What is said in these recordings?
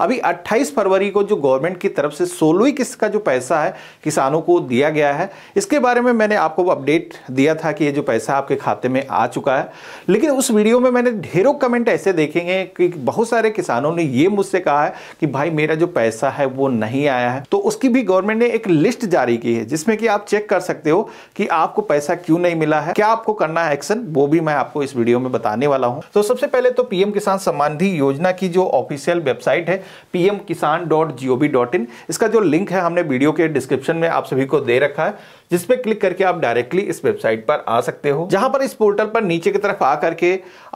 अभी 28 फरवरी को जो गवर्नमेंट की तरफ से सोलहवीं किस्त का जो पैसा है किसानों को दिया गया है इसके बारे में मैंने आपको अपडेट दिया था कि ये जो पैसा आपके खाते में आ चुका है लेकिन उस वीडियो में मैंने ढेरों कमेंट ऐसे देखेंगे कि बहुत सारे किसानों ने ये मुझसे कहा है कि भाई मेरा जो पैसा है वो नहीं आया है तो उसकी भी गवर्नमेंट ने एक लिस्ट जारी की है जिसमें कि आप चेक कर सकते हो कि आपको पैसा क्यों नहीं मिला है क्या आपको करना है एक्शन वो भी मैं आपको इस वीडियो में बताने वाला हूँ तो सबसे पहले तो पीएम किसान सम्मान निधि योजना की जो ऑफिशियल वेबसाइट है PM Kisan dot G O V dot in इसका जो लिंक है हमने वीडियो के डिस्क्रिप्शन में आप सभी को दे रखा है जिसपे क्लिक करके आप डायरेक्टली इस वेबसाइट पर आ सकते हो जहां पर इस पोर्टल पर नीचे की तरफ आ करके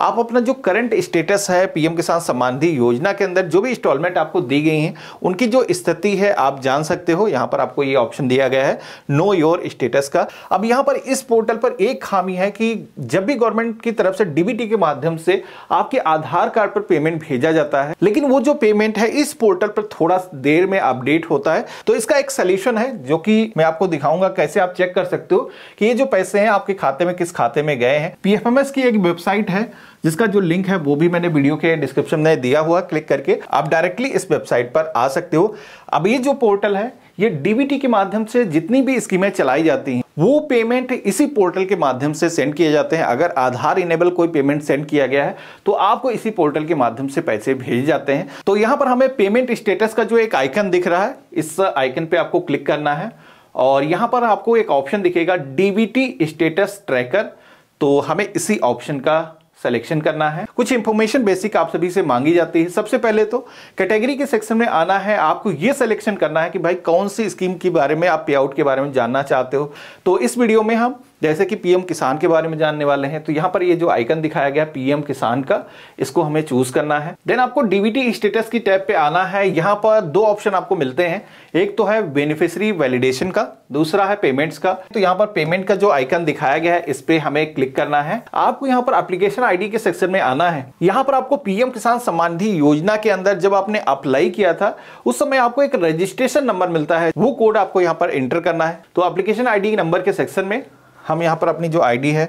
आप अपना जो करंट स्टेटस है पीएम किसान सम्मान निधि योजना के अंदर जो भी इंस्टॉलमेंट आपको दी गई है उनकी जो स्थिति है आप जान सकते हो यहाँ पर आपको ये ऑप्शन दिया गया है नो योर स्टेटस का अब यहाँ पर इस पोर्टल पर एक खामी है कि जब भी गवर्नमेंट की तरफ से डीबीटी के माध्यम से आपके आधार कार्ड पर पेमेंट भेजा जाता है लेकिन वो जो पेमेंट है इस पोर्टल पर थोड़ा देर में अपडेट होता है तो इसका एक सोल्यूशन है जो कि मैं आपको दिखाऊंगा कैसे आप चेक कर सकते हो कि ये जो पैसे हैं आपके खाते में किस खाते में गए हैं पीएफएमएस की एक वेबसाइट है जिसका जो लिंक है वो भी मैंने वीडियो के डिस्क्रिप्शन में दिया हुआ क्लिक करके आप डायरेक्टली इस वेबसाइट पर आ सकते हो अब ये जो पोर्टल है ये डीबीटी के माध्यम से जितनी भी स्कीमें चलाई जाती हैं वो पेमेंट इसी पोर्टल के माध्यम से सेंड किए जाते हैं अगर आधार इनेबल कोई पेमेंट सेंड किया गया है तो आपको इसी पोर्टल के माध्यम से पैसे भेजे जाते हैं तो यहाँ पर हमें पेमेंट स्टेटस का जो एक आइकन दिख रहा है इस आइकन पे आपको क्लिक करना है और यहां पर आपको एक ऑप्शन दिखेगा डीबीटी स्टेटस ट्रैकर तो हमें इसी ऑप्शन का सिलेक्शन करना है कुछ इंफॉर्मेशन बेसिक आप सभी से मांगी जाती है सबसे पहले तो कैटेगरी के सेक्शन में आना है आपको यह सिलेक्शन करना है कि भाई कौन सी स्कीम के बारे में आप पे आउट के बारे में जानना चाहते हो तो इस वीडियो में हम जैसे कि पीएम किसान के बारे में जानने वाले हैं तो यहाँ पर ये जो आइकन दिखाया गया पीएम किसान का इसको हमें चूज करना है देन आपको डीबीटी स्टेटस की टैब पे आना है यहाँ पर दो ऑप्शन आपको मिलते हैं एक तो है बेनिफिशरी वैलिडेशन का दूसरा है पेमेंट्स का तो यहाँ पर पेमेंट का जो आइकन दिखाया गया है इस पर हमें क्लिक करना है आपको यहाँ पर अप्लीकेशन आई के सेक्शन में आना है यहाँ पर आपको पीएम किसान सम्मान निधि योजना के अंदर जब आपने अप्लाई किया था उस समय आपको एक रजिस्ट्रेशन नंबर मिलता है वो कोड आपको यहाँ पर एंटर करना है तो अप्लीकेशन आई नंबर के सेक्शन में हम यहाँ पर अपनी जो आईडी है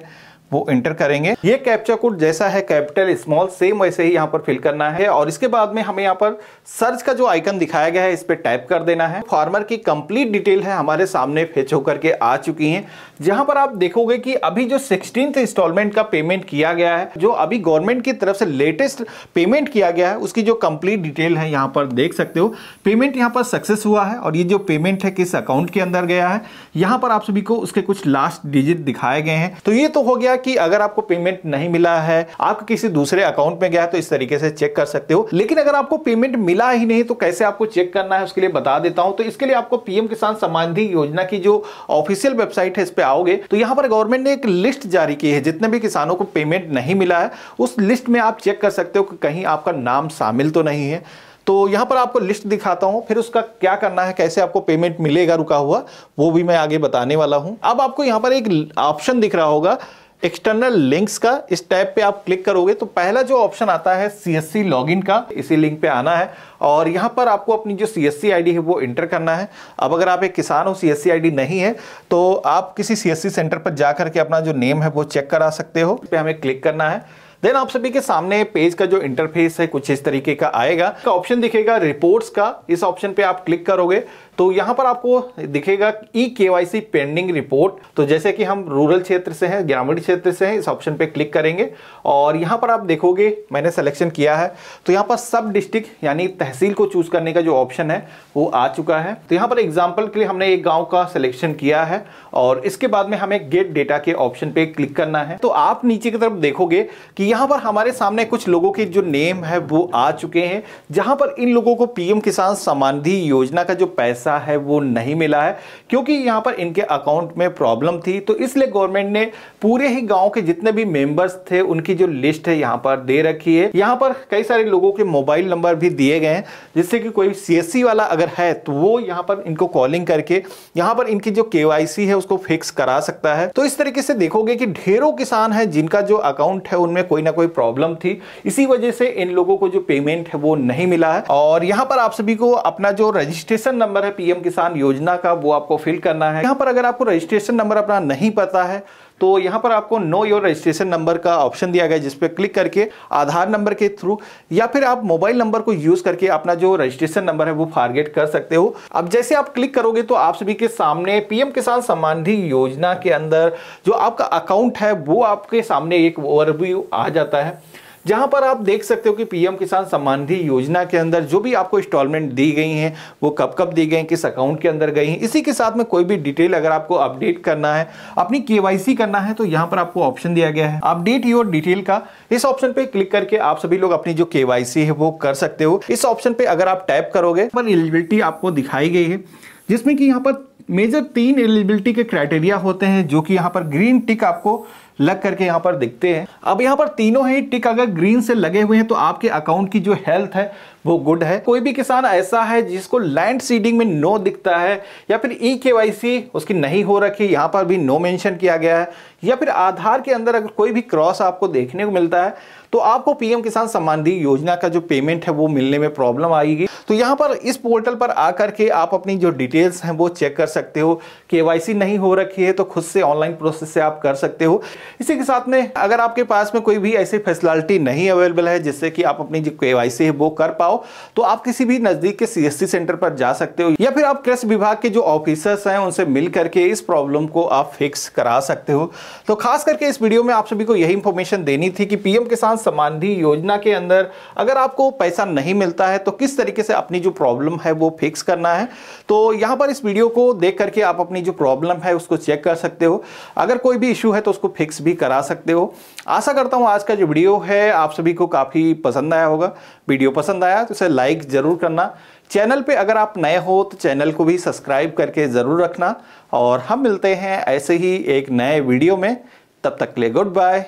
वो इंटर करेंगे ये कैप्चा कोड जैसा है कैपिटल स्मॉल सेम वैसे ही यहाँ पर फिल करना है और इसके बाद में हमें यहाँ पर सर्च का जो आइकन दिखाया गया है इस पर टाइप कर देना है फार्मर की कंप्लीट डिटेल है हमारे सामने फेच होकर के आ चुकी है जहां पर आप देखोगे कि अभी जो सिक्सटीन इंस्टॉलमेंट का पेमेंट किया गया है जो अभी गवर्नमेंट की तरफ से लेटेस्ट पेमेंट किया गया है उसकी जो कंप्लीट डिटेल है यहाँ पर देख सकते हो पेमेंट यहाँ पर सक्सेस हुआ है और ये जो पेमेंट है किस अकाउंट के अंदर गया है यहाँ पर आप सभी को उसके कुछ लास्ट डिजिट दिखाए गए हैं तो ये तो हो गया कि अगर आपको पेमेंट नहीं मिला है आप किसी दूसरे अकाउंट में गया है तो इस तरीके से चेक कर सकते हो लेकिन अगर आपको पेमेंट मिला ही नहीं तो कैसे आपको चेक करना है उसके लिए बता देता हूं तो इसके लिए आपको पीएम किसान सम्मान योजना की जो ऑफिशियल वेबसाइट है इस पर आओगे तो यहां पर गवर्नमेंट ने एक लिस्ट जारी की है जितने भी किसानों को पेमेंट नहीं मिला है उस लिस्ट में आप चेक कर सकते हो कि कहीं आपका नाम शामिल तो नहीं है तो यहां पर आपको लिस्ट दिखाता हूं फिर उसका क्या करना है कैसे आपको पेमेंट मिलेगा रुका हुआ वो भी मैं आगे बताने वाला हूं अब आपको यहां पर एक ऑप्शन दिख रहा होगा एक्सटर्नल लिंक्स का इस टैब पे आप क्लिक करोगे तो पहला जो ऑप्शन आता है सी एस सी लॉगिन का इसी लिंक पे आना है और यहाँ पर आपको अपनी जो C S C I D है वो इंटर करना है अब अगर आप एक किसान हो C S C I D नहीं है तो आप किसी सी एस सी सेंटर पर जा करके अपना जो नेम है वो चेक करा सकते हो इस पर हमें क्लिक करना है देन आप सभी के सामने पेज का जो इंटरफेस है कुछ इस तरीके का आएगा ऑप्शन दिखेगा रिपोर्ट्स का इस ऑप्शन पे आप क्लिक करोगे तो यहाँ पर आपको दिखेगा ई के पेंडिंग रिपोर्ट तो जैसे कि हम रूरल क्षेत्र से हैं ग्रामीण क्षेत्र से हैं इस ऑप्शन पे क्लिक करेंगे और यहाँ पर आप देखोगे मैंने सिलेक्शन किया है तो यहाँ पर सब डिस्ट्रिक्ट यानी तहसील को चूज करने का जो ऑप्शन है वो आ चुका है तो यहाँ पर एग्जाम्पल के लिए हमने एक गाँव का सिलेक्शन किया है और इसके बाद में हमें गेट डेटा के ऑप्शन पे क्लिक करना है तो आप नीचे की तरफ देखोगे कि यहाँ पर हमारे सामने कुछ लोगों के जो नेम है वो आ चुके हैं जहाँ पर इन लोगों को पीएम किसान सम्मान निधि योजना का जो पैसा पैसा है वो नहीं मिला है क्योंकि यहाँ पर इनके अकाउंट में प्रॉब्लम थी तो इसलिए गवर्नमेंट ने पूरे ही गांव के जितने भी मेंबर्स थे उनकी जो लिस्ट है यहाँ पर दे रखी है यहाँ पर कई सारे लोगों के मोबाइल नंबर भी दिए गए हैं जिससे कि कोई सी वाला अगर है तो वो यहाँ पर इनको कॉलिंग करके यहाँ पर इनकी जो के है उसको फिक्स करा सकता है तो इस तरीके से देखोगे कि ढेरों किसान है जिनका जो अकाउंट है उनमें कोई ना कोई प्रॉब्लम थी इसी वजह से इन लोगों को जो पेमेंट है वो नहीं मिला है और यहाँ पर आप सभी को अपना जो रजिस्ट्रेशन नंबर है पीएम किसान योजना का वो आपको फिल करना है यहाँ पर अगर आपको रजिस्ट्रेशन नंबर अपना नहीं पता है तो यहाँ पर आपको नो योर रजिस्ट्रेशन नंबर का ऑप्शन दिया गया जिस पर क्लिक करके आधार नंबर के थ्रू या फिर आप मोबाइल नंबर को यूज करके अपना जो रजिस्ट्रेशन नंबर है वो फारगेट कर सकते हो अब जैसे आप क्लिक करोगे तो आप सभी के सामने पीएम किसान सम्मान निधि योजना के अंदर जो आपका अकाउंट है वो आपके सामने एक ओवरव्यू आ जाता है जहां पर आप देख सकते हो कि पीएम किसान सम्मान निधि योजना के अंदर जो भी आपको इंस्टॉलमेंट दी गई हैं वो कब कब दी गई किस अकाउंट के अंदर गई हैं इसी के साथ में कोई भी डिटेल अगर आपको अपडेट करना है अपनी के करना है तो यहाँ पर आपको ऑप्शन दिया गया है अपडेट योर डिटेल का इस ऑप्शन पे क्लिक करके आप सभी लोग अपनी जो के है वो कर सकते हो इस ऑप्शन पे अगर आप टाइप करोगे पर एलिजिबिलिटी आपको दिखाई गई है जिसमें कि यहाँ पर मेजर तीन एलिजिबिलिटी के क्राइटेरिया होते हैं जो कि यहाँ पर ग्रीन टिक आपको लग करके यहाँ पर दिखते हैं अब यहाँ पर तीनों ही टिक अगर ग्रीन से लगे हुए हैं तो आपके अकाउंट की जो हेल्थ है वो गुड है कोई भी किसान ऐसा है जिसको लैंड सीडिंग में नो दिखता है या फिर ई के उसकी नहीं हो रखी यहाँ पर भी नो मेंशन किया गया है या फिर आधार के अंदर अगर कोई भी क्रॉस आपको देखने को मिलता है तो आपको पीएम किसान सम्मान निधि योजना का जो पेमेंट है वो मिलने में प्रॉब्लम आएगी तो यहाँ पर इस पोर्टल पर आकर के आप अपनी जो डिटेल्स हैं वो चेक कर सकते हो के नहीं हो रखी है तो खुद से ऑनलाइन प्रोसेस से आप कर सकते हो इसी के साथ में अगर आपके पास में कोई भी ऐसी फैसिलिटी नहीं अवेलेबल है जिससे कि आप अपनी जो के है वो कर पाओ तो आप किसी भी नज़दीक के सी सेंटर पर जा सकते हो या फिर आप कृषि विभाग के जो ऑफिसर्स हैं उनसे मिल करके इस प्रॉब्लम को आप फिक्स करा सकते हो तो खास करके इस वीडियो में आप सभी को यही इंफॉर्मेशन देनी थी कि पीएम किसान सम्मान निधि योजना के अंदर अगर आपको पैसा नहीं मिलता है तो किस तरीके से अपनी जो प्रॉब्लम है वो फिक्स करना है तो यहाँ पर इस वीडियो को देख करके आप अपनी जो प्रॉब्लम है उसको चेक कर सकते हो अगर कोई भी इशू है तो उसको फिक्स भी करा सकते हो आशा करता हूँ आज का जो वीडियो है आप सभी को काफ़ी पसंद आया होगा वीडियो पसंद आया तो इसे लाइक ज़रूर करना चैनल पे अगर आप नए हो तो चैनल को भी सब्सक्राइब करके ज़रूर रखना और हम मिलते हैं ऐसे ही एक नए वीडियो में तब तक के लिए गुड बाय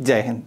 जय हिंद